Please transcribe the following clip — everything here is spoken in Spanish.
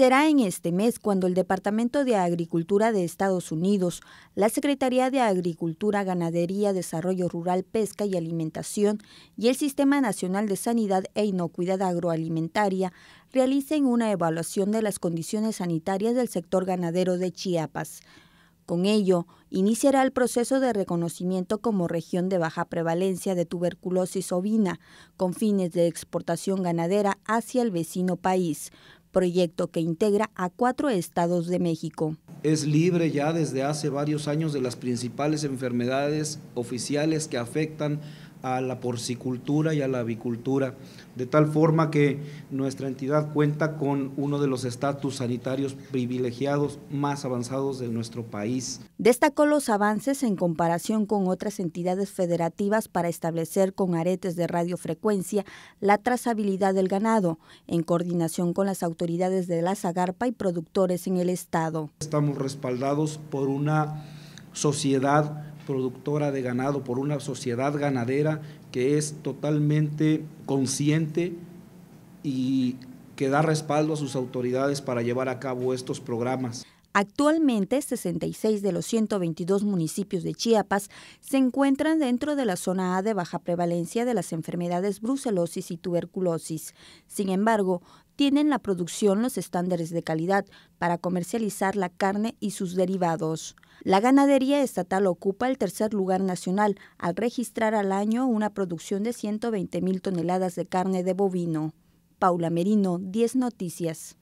Será en este mes cuando el Departamento de Agricultura de Estados Unidos, la Secretaría de Agricultura, Ganadería, Desarrollo Rural, Pesca y Alimentación y el Sistema Nacional de Sanidad e Inocuidad Agroalimentaria realicen una evaluación de las condiciones sanitarias del sector ganadero de Chiapas. Con ello, iniciará el proceso de reconocimiento como región de baja prevalencia de tuberculosis ovina, con fines de exportación ganadera hacia el vecino país, proyecto que integra a cuatro estados de México. Es libre ya desde hace varios años de las principales enfermedades oficiales que afectan a la porcicultura y a la avicultura, de tal forma que nuestra entidad cuenta con uno de los estatus sanitarios privilegiados más avanzados de nuestro país. Destacó los avances en comparación con otras entidades federativas para establecer con aretes de radiofrecuencia la trazabilidad del ganado, en coordinación con las autoridades de la Zagarpa y productores en el Estado. Estamos respaldados por una sociedad productora de ganado, por una sociedad ganadera que es totalmente consciente y que da respaldo a sus autoridades para llevar a cabo estos programas. Actualmente, 66 de los 122 municipios de Chiapas se encuentran dentro de la zona A de baja prevalencia de las enfermedades brucelosis y tuberculosis. Sin embargo, tienen la producción los estándares de calidad para comercializar la carne y sus derivados. La ganadería estatal ocupa el tercer lugar nacional al registrar al año una producción de 120 mil toneladas de carne de bovino. Paula Merino, 10 Noticias.